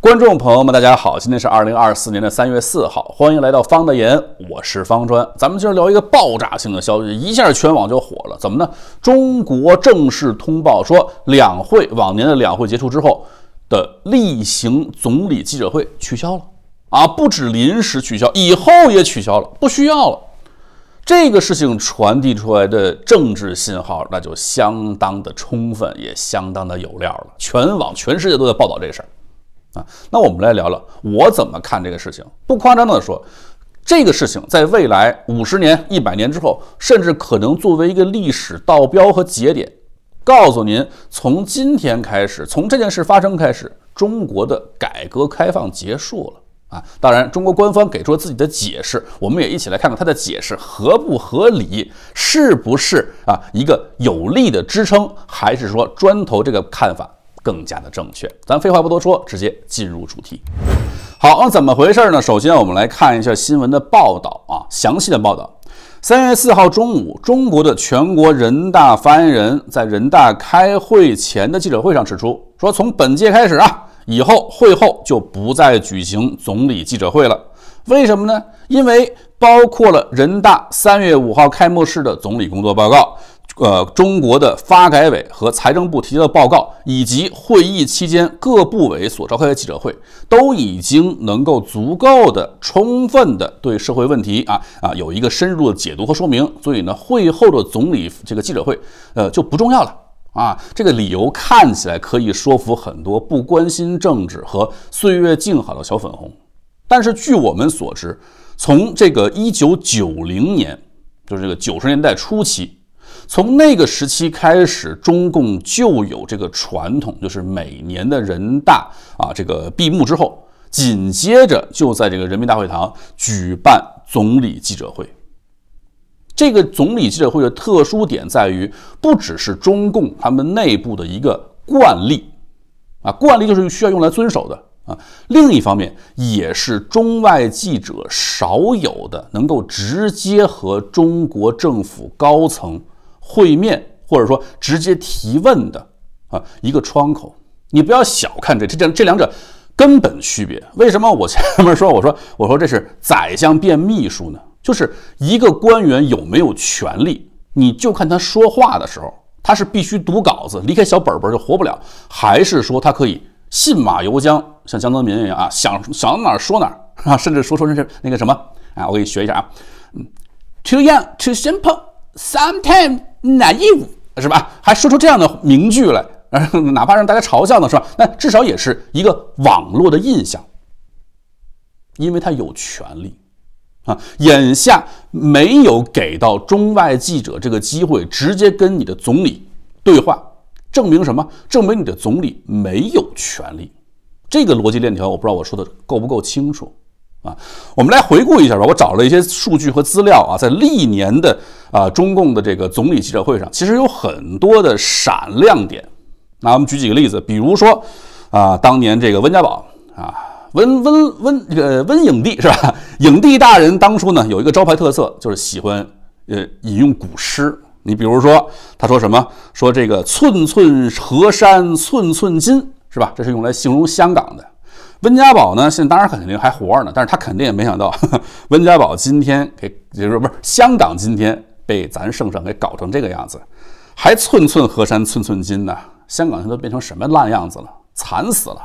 观众朋友们，大家好！今天是二零二四年的三月四号，欢迎来到方的言，我是方川。咱们今儿聊一个爆炸性的消息，一下全网就火了。怎么呢？中国正式通报说，两会往年的两会结束之后的例行总理记者会取消了啊，不止临时取消，以后也取消了，不需要了。这个事情传递出来的政治信号，那就相当的充分，也相当的有料了。全网全世界都在报道这事儿。啊，那我们来聊聊我怎么看这个事情。不夸张的说，这个事情在未来五十年、一百年之后，甚至可能作为一个历史倒标和节点，告诉您：从今天开始，从这件事发生开始，中国的改革开放结束了。啊，当然，中国官方给出了自己的解释，我们也一起来看看他的解释合不合理，是不是啊一个有力的支撑，还是说砖头这个看法？更加的正确。咱废话不多说，直接进入主题。好，那怎么回事呢？首先，我们来看一下新闻的报道啊，详细的报道。三月四号中午，中国的全国人大发言人，在人大开会前的记者会上指出，说从本届开始啊，以后会后就不再举行总理记者会了。为什么呢？因为包括了人大三月五号开幕式的总理工作报告。呃，中国的发改委和财政部提交的报告，以及会议期间各部委所召开的记者会，都已经能够足够的、充分的对社会问题啊啊有一个深入的解读和说明。所以呢，会后的总理这个记者会，呃，就不重要了啊。这个理由看起来可以说服很多不关心政治和岁月静好的小粉红。但是据我们所知，从这个一九九零年，就是这个九十年代初期。从那个时期开始，中共就有这个传统，就是每年的人大啊这个闭幕之后，紧接着就在这个人民大会堂举办总理记者会。这个总理记者会的特殊点在于，不只是中共他们内部的一个惯例啊，惯例就是需要用来遵守的啊。另一方面，也是中外记者少有的能够直接和中国政府高层。会面或者说直接提问的啊，一个窗口，你不要小看这这这两这两者根本区别。为什么我前面说我说我说这是宰相变秘书呢？就是一个官员有没有权利，你就看他说话的时候，他是必须读稿子，离开小本本就活不了，还是说他可以信马由缰，像江泽民一样啊，想想到哪儿说哪儿啊，甚至说说是那个什么啊，我给你学一下啊，嗯，too young too simple。s o m e t i m e naive，是吧？还说出这样的名句来，哪怕让大家嘲笑呢，是吧？那至少也是一个网络的印象，因为他有权利啊。眼下没有给到中外记者这个机会，直接跟你的总理对话，证明什么？证明你的总理没有权利。这个逻辑链条，我不知道我说的够不够清楚。啊，我们来回顾一下吧。我找了一些数据和资料啊，在历年的啊中共的这个总理记者会上，其实有很多的闪亮点。那我们举几个例子，比如说啊，当年这个温家宝啊，温温温这个温影帝是吧？影帝大人当初呢有一个招牌特色，就是喜欢呃引用古诗。你比如说他说什么，说这个“寸寸河山寸寸金”是吧？这是用来形容香港的。温家宝呢？现在当然肯定还活着呢，但是他肯定也没想到，温家宝今天给就是不是香港今天被咱圣上给搞成这个样子，还寸寸河山寸寸金呢。香港现在都变成什么烂样子了？惨死了，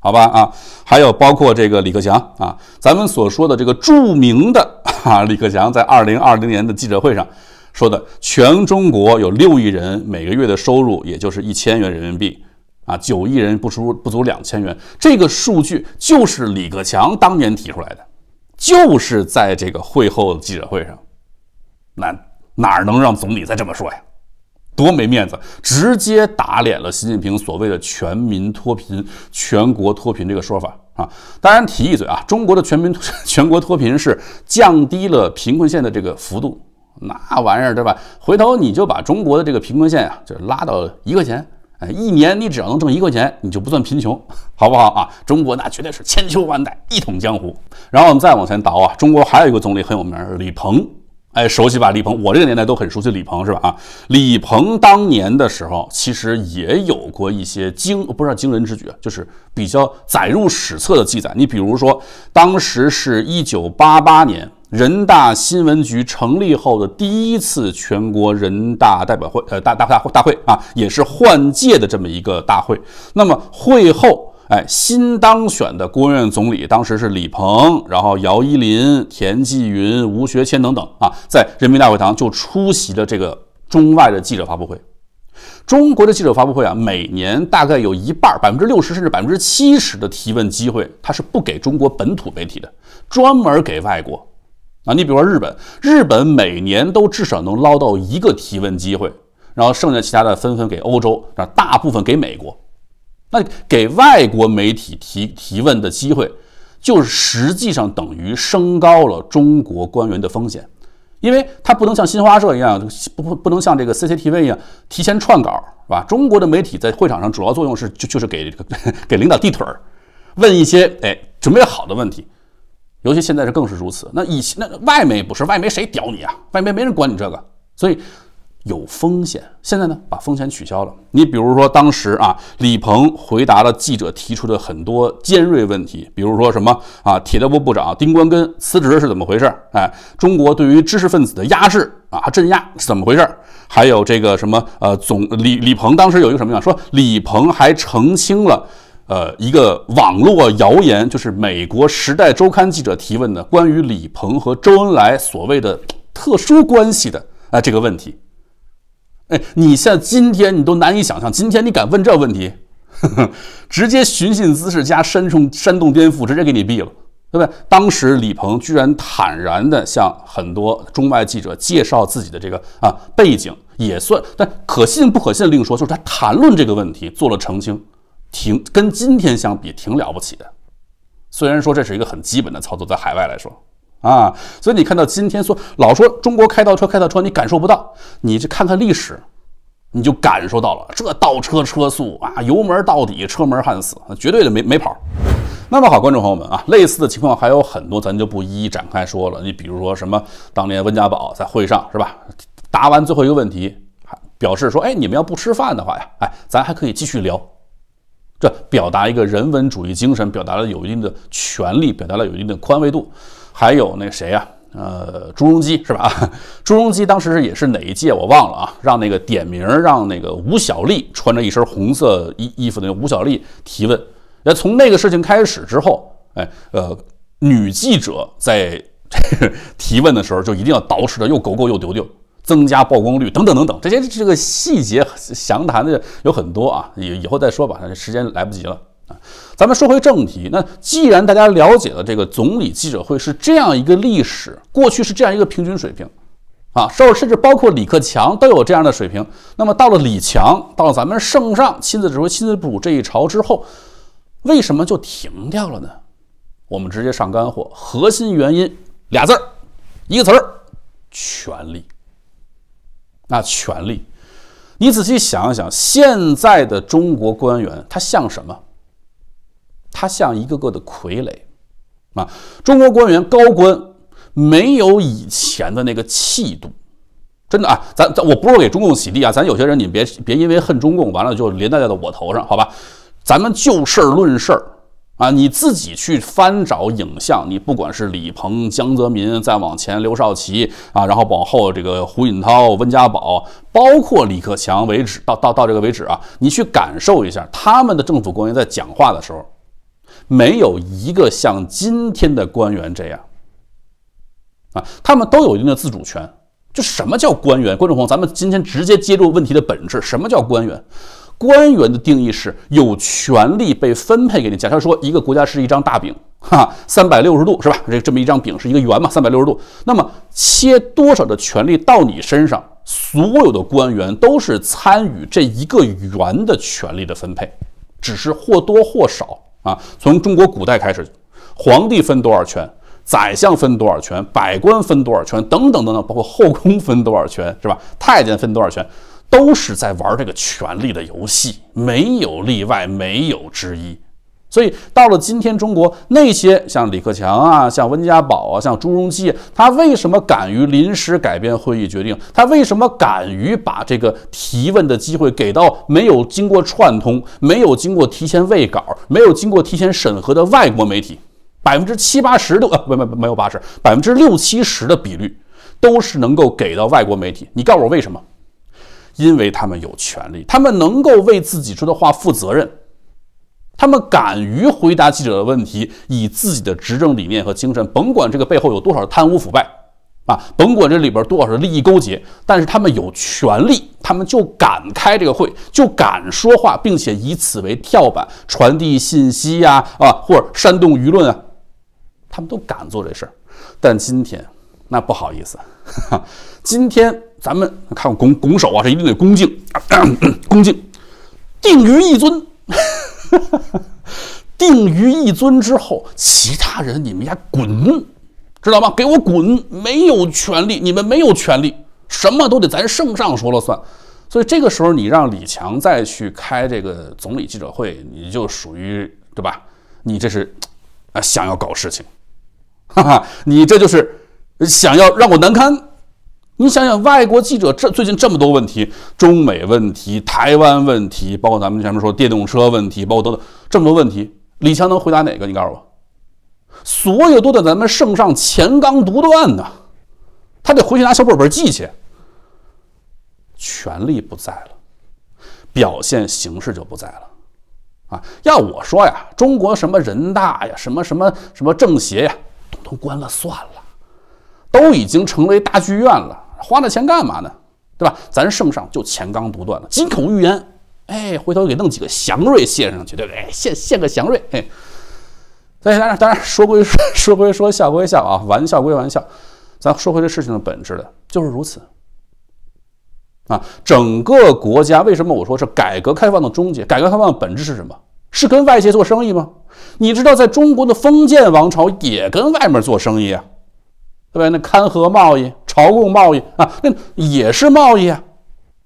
好吧啊。还有包括这个李克强啊，咱们所说的这个著名的哈 李克强，在二零二零年的记者会上说的，全中国有六亿人每个月的收入也就是一千元人民币。啊，九亿人不出不足两千元，这个数据就是李克强当年提出来的，就是在这个会后记者会上，那哪能让总理再这么说呀？多没面子，直接打脸了习近平所谓的全民脱贫、全国脱贫这个说法啊！当然提一嘴啊，中国的全民 全国脱贫是降低了贫困线的这个幅度，那玩意儿对吧？回头你就把中国的这个贫困线啊，就拉到一块钱。一年你只要能挣一块钱，你就不算贫穷，好不好啊？中国那绝对是千秋万代一统江湖。然后我们再往前倒啊，中国还有一个总理很有名，李鹏，哎，熟悉吧？李鹏，我这个年代都很熟悉李鹏，是吧？啊，李鹏当年的时候，其实也有过一些惊，不是惊人之举啊，就是比较载入史册的记载。你比如说，当时是一九八八年。人大新闻局成立后的第一次全国人大代表会，呃，大大大大会啊，也是换届的这么一个大会。那么会后，哎，新当选的国务院总理当时是李鹏，然后姚依林、田纪云、吴学谦等等啊，在人民大会堂就出席了这个中外的记者发布会。中国的记者发布会啊，每年大概有一半，百分之六十甚至百分之七十的提问机会，他是不给中国本土媒体的，专门给外国。啊，你比如说日本，日本每年都至少能捞到一个提问机会，然后剩下其他的纷纷给欧洲，那大部分给美国，那给外国媒体提提问的机会，就实际上等于升高了中国官员的风险，因为他不能像新华社一样，不不能像这个 CCTV 一样提前串稿，是吧？中国的媒体在会场上主要作用是就就是给 给领导递腿儿，问一些哎准备好的问题。尤其现在是更是如此。那以前那外媒不是外媒谁屌你啊？外媒没人管你这个，所以有风险。现在呢，把风险取消了。你比如说当时啊，李鹏回答了记者提出的很多尖锐问题，比如说什么啊，铁道部部长丁关根辞职是怎么回事？哎，中国对于知识分子的压制啊，镇压是怎么回事？还有这个什么呃，总李李鹏当时有一个什么呀？说李鹏还澄清了。呃，一个网络谣言，就是美国《时代周刊》记者提问的关于李鹏和周恩来所谓的特殊关系的啊这个问题。哎，你像今天你都难以想象，今天你敢问这问题，直接寻衅滋事加煽动煽动颠覆，直接给你毙了，对不对？当时李鹏居然坦然地向很多中外记者介绍自己的这个啊背景，也算，但可信不可信另说。就是他谈论这个问题做了澄清。挺跟今天相比挺了不起的，虽然说这是一个很基本的操作，在海外来说，啊，所以你看到今天说老说中国开倒车开倒车，你感受不到，你去看看历史，你就感受到了这倒车车速啊，油门到底，车门焊死，绝对的没没跑。那么好，观众朋友们啊，类似的情况还有很多，咱就不一一展开说了。你比如说什么，当年温家宝在会上是吧？答完最后一个问题，还表示说：“哎，你们要不吃饭的话呀，哎，咱还可以继续聊。”这表达一个人文主义精神，表达了有一定的权利，表达了有一定的宽慰度，还有那谁呀？呃，朱镕基是吧？朱镕基当时是也是哪一届我忘了啊？让那个点名，让那个吴小莉穿着一身红色衣衣服的吴小莉提问。那从那个事情开始之后，哎，呃，女记者在 提问的时候就一定要捯饬的又狗狗又丢丢。增加曝光率等等等等，这些这个细节详谈的有很多啊，以以后再说吧，时间来不及了啊。咱们说回正题，那既然大家了解了这个总理记者会是这样一个历史，过去是这样一个平均水平啊，甚甚至包括李克强都有这样的水平，那么到了李强，到了咱们圣上亲自指挥、亲自部署这一朝之后，为什么就停掉了呢？我们直接上干货，核心原因俩字儿，一个词儿，权力。那权力，你仔细想想，现在的中国官员他像什么？他像一个个的傀儡啊！中国官员高官没有以前的那个气度，真的啊！咱咱我不是给中共洗地啊！咱有些人你别别因为恨中共，完了就连带在到我头上，好吧？咱们就事论事儿。啊，你自己去翻找影像，你不管是李鹏、江泽民，再往前刘少奇啊，然后往后这个胡锦涛、温家宝，包括李克强为止，到到到这个为止啊，你去感受一下他们的政府官员在讲话的时候，没有一个像今天的官员这样。啊，他们都有一定的自主权。就什么叫官员？观众朋友咱们今天直接揭露问题的本质，什么叫官员？官员的定义是有权利被分配给你。假设说一个国家是一张大饼，哈，三百六十度是吧？这这么一张饼是一个圆嘛，三百六十度。那么切多少的权利到你身上？所有的官员都是参与这一个圆的权利的分配，只是或多或少啊。从中国古代开始，皇帝分多少权，宰相分多少权，百官分多少权，等等等等，包括后宫分多少权，是吧？太监分多少权？都是在玩这个权力的游戏，没有例外，没有之一。所以到了今天，中国那些像李克强啊、像温家宝啊、像朱镕基，他为什么敢于临时改变会议决定？他为什么敢于把这个提问的机会给到没有经过串通、没有经过提前喂稿、没有经过提前审核的外国媒体？百分之七八十的不不不没有八十，百分之六七十的比率都是能够给到外国媒体。你告诉我为什么？因为他们有权利，他们能够为自己说的话负责任，他们敢于回答记者的问题，以自己的执政理念和精神，甭管这个背后有多少贪污腐败啊，甭管这里边多少的利益勾结，但是他们有权利，他们就敢开这个会，就敢说话，并且以此为跳板传递信息呀啊，或者煽动舆论啊，他们都敢做这事儿。但今天。那不好意思，今天咱们看拱拱手啊，这一定得恭敬恭敬。定于一尊，定于一尊之后，其他人你们家滚，知道吗？给我滚！没有权利，你们没有权利，什么都得咱圣上说了算。所以这个时候，你让李强再去开这个总理记者会，你就属于对吧？你这是啊，想要搞事情，哈哈，你这就是。想要让我难堪？你想想，外国记者这最近这么多问题，中美问题、台湾问题，包括咱们前面说电动车问题，包括等等这么多问题，李强能回答哪个？你告诉我，所有都在咱们圣上前刚独断呢，他得回去拿小本本记去。权力不在了，表现形式就不在了。啊，要我说呀，中国什么人大呀，什么什么什么政协呀，统统关了算了。都已经成为大剧院了，花了钱干嘛呢？对吧？咱圣上就钱刚独断了，金口玉言，哎，回头给弄几个祥瑞献上去，对不对？献献个祥瑞，哎，当然当然，说归 说，归说笑归笑啊，玩笑归玩笑，咱说回这事情的本质了，就是如此。啊，整个国家为什么我说是改革开放的终结？改革开放的本质是什么？是跟外界做生意吗？你知道，在中国的封建王朝也跟外面做生意啊。对吧？那勘合贸易、朝贡贸易啊，那也是贸易啊，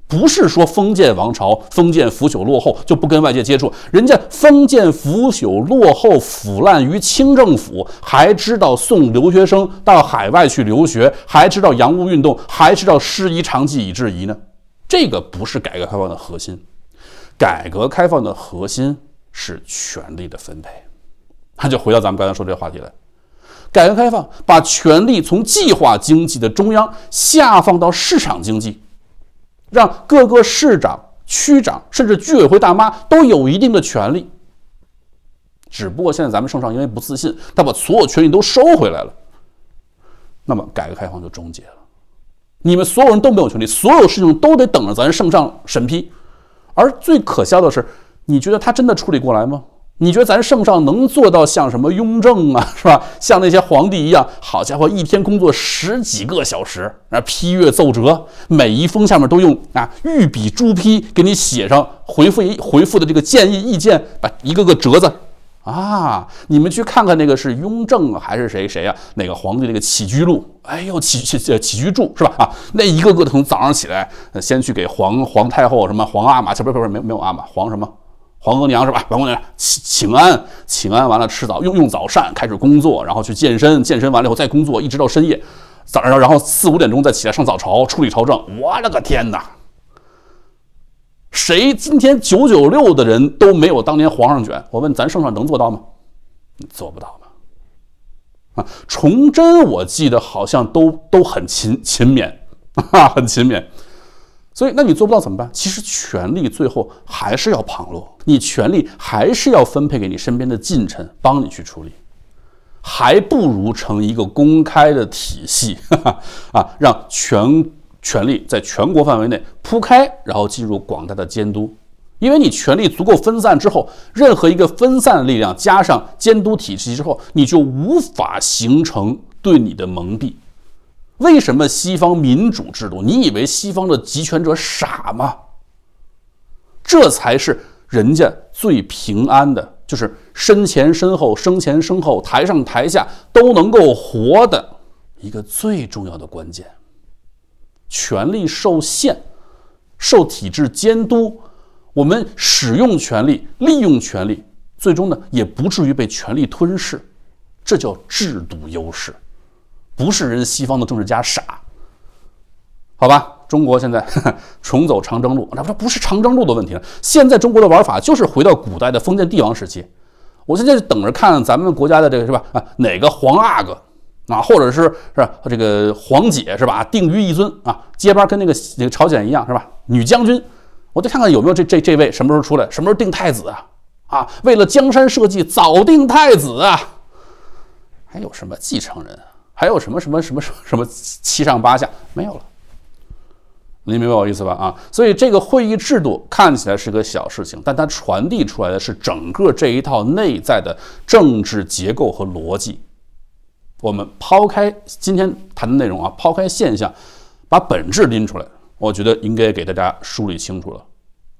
不是说封建王朝、封建腐朽落后就不跟外界接触。人家封建腐朽落后腐烂于清政府，还知道送留学生到海外去留学，还知道洋务运动，还知道师夷长技以制夷呢。这个不是改革开放的核心，改革开放的核心是权力的分配。那就回到咱们刚才说这个话题来。改革开放把权力从计划经济的中央下放到市场经济，让各个市长、区长甚至居委会大妈都有一定的权利。只不过现在咱们圣上因为不自信，他把所有权利都收回来了。那么改革开放就终结了，你们所有人都没有权利，所有事情都得等着咱圣上审批。而最可笑的是，你觉得他真的处理过来吗？你觉得咱圣上能做到像什么雍正啊，是吧？像那些皇帝一样，好家伙，一天工作十几个小时，啊，批阅奏折，每一封下面都用啊御笔朱批给你写上回复回复的这个建议意见，把一个个折子，啊，你们去看看那个是雍正还是谁谁啊？哪个皇帝那个起居录，哎呦，起起起起居注是吧？啊，那一个个从早上起来，先去给皇皇太后什么皇阿玛，不不不，没有没有阿玛，皇什么？皇额娘是吧？皇额娘请请安，请安完了吃早用用早膳，开始工作，然后去健身，健身完了以后再工作，一直到深夜。早上然后四五点钟再起来上早朝，处理朝政。我的个天哪！谁今天九九六的人都没有当年皇上卷？我问咱圣上能做到吗？做不到吧？啊，崇祯我记得好像都都很勤勤勉啊，很勤勉。所以，那你做不到怎么办？其实权力最后还是要旁落，你权力还是要分配给你身边的近臣帮你去处理，还不如成一个公开的体系 啊，让全权力在全国范围内铺开，然后进入广大的监督。因为你权力足够分散之后，任何一个分散的力量加上监督体系之后，你就无法形成对你的蒙蔽。为什么西方民主制度？你以为西方的集权者傻吗？这才是人家最平安的，就是身前身后、生前身后、台上台下都能够活的一个最重要的关键。权力受限，受体制监督，我们使用权力、利用权力，最终呢也不至于被权力吞噬，这叫制度优势。不是人，西方的政治家傻，好吧？中国现在 重走长征路，那不不是长征路的问题了。现在中国的玩法就是回到古代的封建帝王时期。我现在就等着看咱们国家的这个是吧？啊，哪个皇阿哥啊，或者是是吧？这个皇姐是吧？定于一尊啊，接班跟那个那个朝鲜一样是吧？女将军，我就看看有没有这这这位什么时候出来，什么时候定太子啊？啊，为了江山社稷，早定太子啊！还有什么继承人？还有什么什么什么什么什么七上八下没有了？你明白我意思吧？啊，所以这个会议制度看起来是个小事情，但它传递出来的是整个这一套内在的政治结构和逻辑。我们抛开今天谈的内容啊，抛开现象，把本质拎出来，我觉得应该给大家梳理清楚了，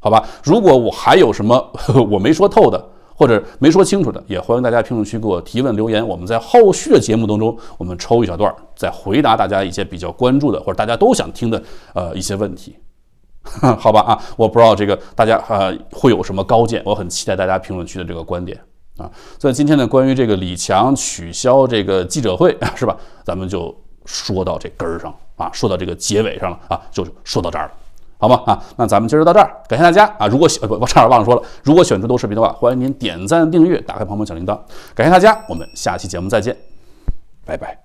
好吧？如果我还有什么 我没说透的，或者没说清楚的，也欢迎大家评论区给我提问留言。我们在后续的节目当中，我们抽一小段儿再回答大家一些比较关注的，或者大家都想听的呃一些问题，好吧？啊，我不知道这个大家啊会有什么高见，我很期待大家评论区的这个观点啊。所以今天呢，关于这个李强取消这个记者会 是吧？咱们就说到这根儿上啊，说到这个结尾上了啊，就说到这儿了。好吗？啊，那咱们今儿就到这儿，感谢大家啊！如果选不，我差点忘了说了，如果喜欢多视频的话，欢迎您点赞、订阅、打开旁边小铃铛，感谢大家，我们下期节目再见，拜拜。